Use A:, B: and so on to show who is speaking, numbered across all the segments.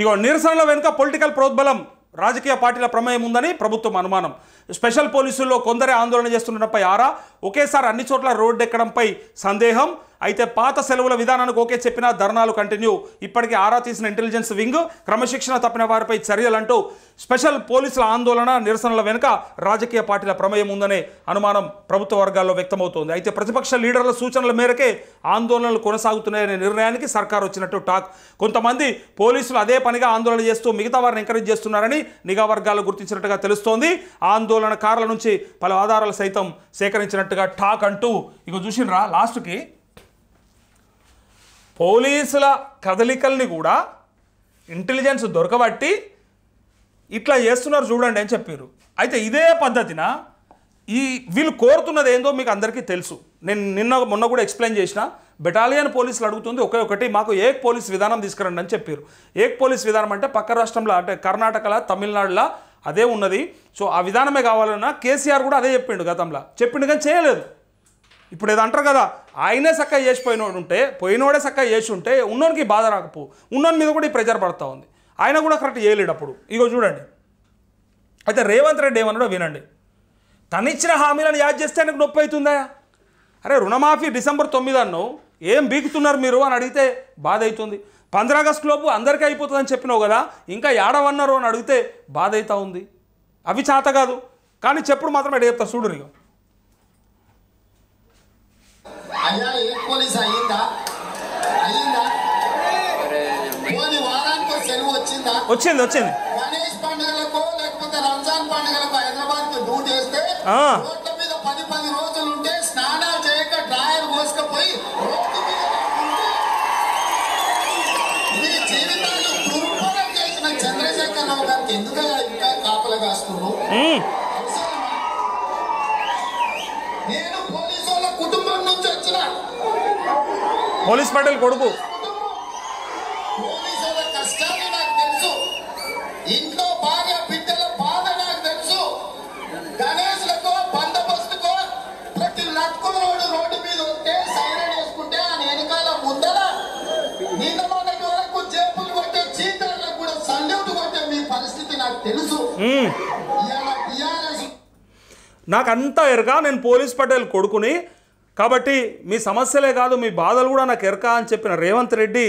A: ఇక నిరసనల వెనుక పొలిటికల్ ప్రోద్బలం రాజకీయ పార్టీల ప్రమేయం ఉందని ప్రభుత్వం అనుమానం స్పెషల్ పోలీసుల్లో కొందరే ఆందోళన చేస్తుండటంపై ఆరా ఒకేసారి అన్ని చోట్ల రోడ్డు ఎక్కడంపై సందేహం అయితే పాత సెలవుల విధానానికి ఓకే చెప్పినా ధర్నాలు కంటిన్యూ ఇప్పటికే ఆరా తీసిన ఇంటెలిజెన్స్ వింగ్ క్రమశిక్షణ తప్పిన వారిపై చర్యలంటూ స్పెషల్ పోలీసుల ఆందోళన నిరసనల వెనుక రాజకీయ పార్టీల ప్రమేయం ఉందనే అనుమానం ప్రభుత్వ వర్గాల్లో వ్యక్తమవుతోంది అయితే ప్రతిపక్ష లీడర్ల సూచనల మేరకే ఆందోళనలు కొనసాగుతున్నాయనే నిర్ణయానికి సర్కార్ వచ్చినట్టు టాక్ కొంతమంది పోలీసులు అదే పనిగా ఆందోళన చేస్తూ మిగతా వారిని ఎంకరేజ్ చేస్తున్నారని నిఘా వర్గాలు గుర్తించినట్టుగా తెలుస్తోంది ఆందోళనకారుల నుంచి పలు ఆధారాలు సైతం సేకరించినట్టుగా టాక్ అంటూ ఇక చూసినరా లాస్ట్కి పోలీసుల కదలికల్ని కూడా ఇంటెలిజెన్స్ దొరకబట్టి ఇట్లా చేస్తున్నారు చూడండి అని చెప్పారు అయితే ఇదే పద్ధతిన ఈ వీళ్ళు కోరుతున్నది ఏందో మీకు అందరికీ తెలుసు నేను నిన్న మొన్న కూడా ఎక్స్ప్లెయిన్ చేసిన బెటాలియన్ పోలీసులు అడుగుతుంది ఒకే ఒకటి మాకు ఏక్ పోలీస్ విధానం తీసుకురండి అని చెప్పారు ఏక్ పోలీస్ విధానం అంటే పక్క రాష్ట్రంలో అంటే కర్ణాటకలో తమిళనాడులో అదే ఉన్నది సో ఆ విధానమే కావాలన్నా కేసీఆర్ కూడా అదే చెప్పిండు గతంలో చెప్పిండు కానీ చేయలేదు ఇప్పుడు ఏదో అంటారు కదా ఆయనే చక్కగా పోయినోడు ఉంటే పోయినోడే చక్కగా చేసి ఉంటే ఉన్నోనికి బాధ రాకపో ఉన్నోని మీద కూడా ఈ ప్రెజర్ పడతా ఉంది ఆయన కూడా కరెక్ట్ చేయలేడు అప్పుడు ఇగో చూడండి అయితే రేవంత్ రెడ్డి ఏమన్నాడో వినండి తనిచ్చిన హామీలను యాద్ చేస్తే ఆయనకు నొప్పి అవుతుందా అరే రుణమాఫీ డిసెంబర్ తొమ్మిది అన్నో ఏం బీకుతున్నారు మీరు అని అడిగితే బాధ అవుతుంది ఆగస్టు లోపు అందరికీ అయిపోతుందని చెప్పినావు కదా ఇంకా ఏడవన్నారు అని అడిగితే బాధ అవుతా ఉంది అవి చేత కాదు కానీ చెప్పుడు మాత్రం ఎడ చెప్తా చూడు నీకు
B: అయ్యా ఏం పోలీస్ అయ్యిందా అయ్యిందా పోని వారానికి సెలవు వచ్చిందా వచ్చింది వచ్చింది గణేష్ పండుగలకు లేకపోతే రంజాన్ పండుగలకు హైదరాబాద్ కు చేస్తే
A: వేస్తే రోడ్ల
B: మీద పది పది రోజులు ఉంటే స్నానాలు చేయక డ్రాయర్ మోసుకపోయి రోడ్డు చేసిన చంద్రశేఖర్ రావు గారికి ఎందుకయ్యా ఇంకా కాపలు కాస్తున్నావు
A: పోలీస్ పటేల్ కొడుకు ఇంట్లో నాకు అంతా ఎరగా నేను పోలీస్ పటేల్ కొడుకుని కాబట్టి మీ సమస్యలే కాదు మీ బాధలు కూడా నాకు ఎరక అని చెప్పిన రేవంత్ రెడ్డి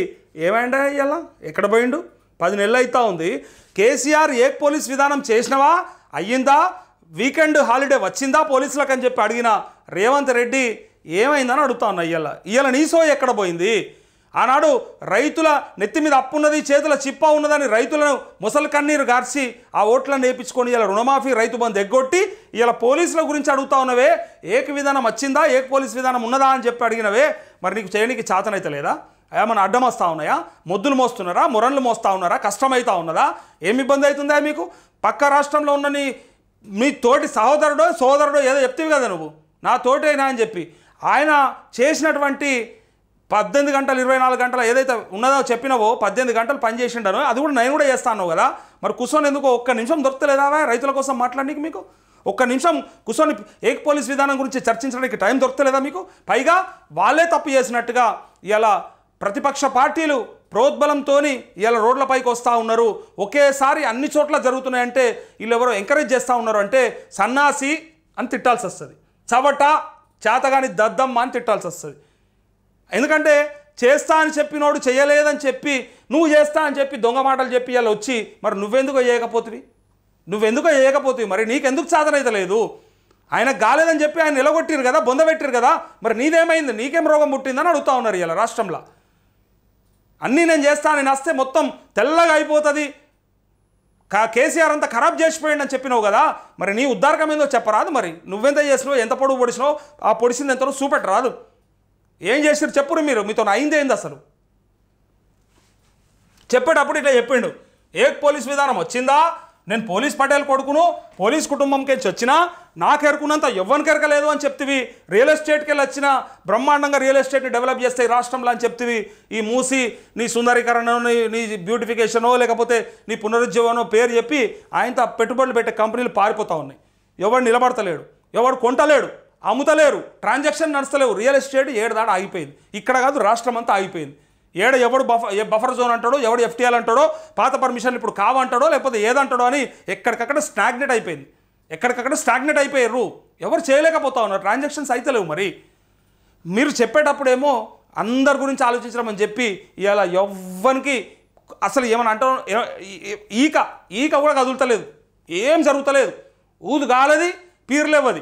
A: ఏమైనా అయ్యలా ఎక్కడ పోయిండు పది నెలలు అవుతా ఉంది కేసీఆర్ ఏ పోలీస్ విధానం చేసినవా అయ్యిందా వీకెండ్ హాలిడే వచ్చిందా పోలీసులకు అని చెప్పి అడిగిన రేవంత్ రెడ్డి ఏమైందని అడుగుతా ఉన్నా ఇయ్యాల ఇయ్యాల నీ సో ఎక్కడ పోయింది ఆనాడు రైతుల నెత్తి మీద అప్పు ఉన్నది చేతుల చిప్ప ఉన్నదని రైతులను ముసలి కన్నీరు గార్చి ఆ ఓట్లను నేర్పించుకొని ఇలా రుణమాఫీ రైతు బంధు ఎగ్గొట్టి ఇలా పోలీసుల గురించి అడుగుతా ఉన్నవే ఏక విధానం వచ్చిందా ఏక పోలీస్ విధానం ఉన్నదా అని చెప్పి అడిగినవే మరి నీకు చేయడానికి చాతనైతే లేదా ఏమైనా అడ్డం వస్తూ ఉన్నాయా మొద్దులు మోస్తున్నారా మురళ్ళు మోస్తూ ఉన్నారా కష్టమవుతా ఉన్నదా ఏమి ఇబ్బంది అవుతుందా మీకు పక్క రాష్ట్రంలో ఉన్న నీ మీ తోటి సహోదరుడో సోదరుడో ఏదో చెప్తేవి కదా నువ్వు నా తోటైనా అని చెప్పి ఆయన చేసినటువంటి పద్దెనిమిది గంటలు ఇరవై నాలుగు గంటలు ఏదైతే ఉన్నదో చెప్పినవో పద్దెనిమిది గంటలు పనిచేసిండాను అది కూడా నేను కూడా చేస్తాను కదా మరి కుసోని ఎందుకు ఒక్క నిమిషం దొరకలేదా రైతుల కోసం మాట్లాడడానికి మీకు ఒక్క నిమిషం కుసోని ఏక్ పోలీస్ విధానం గురించి చర్చించడానికి టైం దొరకలేదా మీకు పైగా వాళ్ళే తప్పు చేసినట్టుగా ఇలా ప్రతిపక్ష పార్టీలు ప్రోద్బలంతో ఇలా రోడ్లపైకి వస్తూ ఉన్నారు ఒకేసారి అన్ని చోట్ల జరుగుతున్నాయంటే వీళ్ళు ఎవరో ఎంకరేజ్ చేస్తూ ఉన్నారు అంటే సన్నాసి అని తిట్టాల్సి వస్తుంది చవట చేతగాని దద్దమ్మ అని తిట్టాల్సి వస్తుంది ఎందుకంటే చేస్తా అని చెప్పినోడు చేయలేదని చెప్పి నువ్వు చేస్తా అని చెప్పి దొంగ మాటలు చెప్పి వాళ్ళు వచ్చి మరి నువ్వెందుకు చేయకపోతుంది నువ్వెందుకు చేయకపోతుంది మరి నీకెందుకు సాధన అయితే లేదు ఆయన గాలేదని చెప్పి ఆయన నిలగొట్టిరు కదా పెట్టిరు కదా మరి నీదేమైంది నీకేం రోగం పుట్టిందని అడుగుతా ఉన్నారు ఇలా రాష్ట్రంలో అన్నీ నేను చేస్తా నేను వస్తే మొత్తం తెల్లగా అయిపోతుంది కా కేసీఆర్ అంతా ఖరాబ్ చేసిపోయింది అని చెప్పినావు కదా మరి నీ ఉద్దారకం ఏందో చెప్పరాదు మరి నువ్వెంత చేసినావు ఎంత పొడుగు పొడిచినావు ఆ పొడిసింది ఎంతలో చూపెట్టరాదు ఏం చేసినారు చెప్పరు మీరు మీతో అయింది ఏంది అసలు చెప్పేటప్పుడు ఇట్లా చెప్పిండు ఏ పోలీస్ విధానం వచ్చిందా నేను పోలీస్ పటేల్ కొడుకును పోలీస్ కుటుంబంకి వచ్చినా నాకు ఎరుకున్నంత ఎవ్వరికి ఎరకలేదు అని చెప్తివి రియల్ ఎస్టేట్కి వెళ్ళి వచ్చిన బ్రహ్మాండంగా రియల్ ఎస్టేట్ని డెవలప్ చేస్తే రాష్ట్రంలో అని చెప్తివి ఈ మూసి నీ సుందరీకరణ నీ నీ బ్యూటిఫికేషనో లేకపోతే నీ పునరుజ్జీవనో పేరు చెప్పి ఆయనతో పెట్టుబడులు పెట్టే కంపెనీలు పారిపోతూ ఉన్నాయి ఎవడు నిలబడతలేడు ఎవడు కొంటలేడు అమ్ముతలేరు ట్రాన్సాక్షన్ నడుస్తలేవు రియల్ ఎస్టేట్ ఏడదాడ ఆగిపోయింది ఇక్కడ కాదు రాష్ట్రం అంతా ఆగిపోయింది ఏడ ఎవడు బఫర్ బఫర్ జోన్ అంటాడో ఎవడు ఎఫ్టీఎల్ అంటాడో పాత పర్మిషన్లు ఇప్పుడు కావంటాడో లేకపోతే ఏదంటాడో అని ఎక్కడికక్కడ స్టాగ్నెట్ అయిపోయింది ఎక్కడికక్కడ స్టాగ్నెట్ అయిపోయారు ఎవరు చేయలేకపోతా ఉన్నారు ట్రాన్సాక్షన్స్ అయితలేవు మరి మీరు చెప్పేటప్పుడేమో అందరి గురించి ఆలోచించడం అని చెప్పి ఇలా ఎవ్వరికి అసలు ఏమని అంటాం ఈక ఈక కూడా కదులుతలేదు ఏం జరుగుతలేదు ఊదు కాలది పీర్లేవది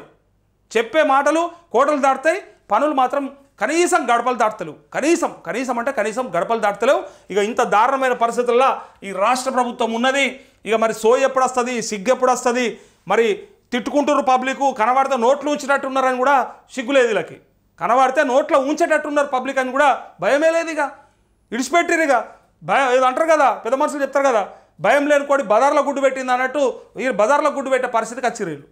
A: చెప్పే మాటలు కోటలు దాటుతాయి పనులు మాత్రం కనీసం గడపలు దాటతలేవు కనీసం కనీసం అంటే కనీసం గడపలు దాటతలేవు ఇక ఇంత దారుణమైన పరిస్థితుల్లో ఈ రాష్ట్ర ప్రభుత్వం ఉన్నది ఇక మరి సో ఎప్పుడు వస్తుంది సిగ్గు ఎప్పుడు వస్తుంది మరి తిట్టుకుంటున్నారు పబ్లిక్ కనబడితే నోట్లు ఉంచినట్టున్నారని కూడా సిగ్గులేదు వీళ్ళకి కనబడితే నోట్లో ఉంచేటట్టున్నారు పబ్లిక్ అని కూడా భయమే లేదు ఇక ఇడిచిపెట్టిరు ఇక భయం ఇది అంటారు కదా పెద్ద మనుషులు చెప్తారు కదా భయం లేని కోడి బజార్లో గుడ్డు పెట్టింది అన్నట్టు ఈ బజార్లో గుడ్డు పెట్టే పరిస్థితికి వచ్చిరు వీళ్ళు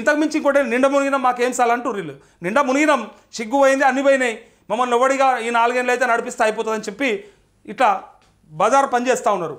A: ఇంతకుమించి ఇంకోటి నిండా మునిగినాం మాకేం సార్ అంటూ వీళ్ళు నిండా మునిగినాం సిగ్గు పోయింది అన్ని పోయినాయి మమ్మల్ని ఎవడిగా ఈ నాలుగేళ్ళు అయితే నడిపిస్తే అయిపోతుందని చెప్పి ఇట్లా బజార్ పనిచేస్తూ ఉన్నారు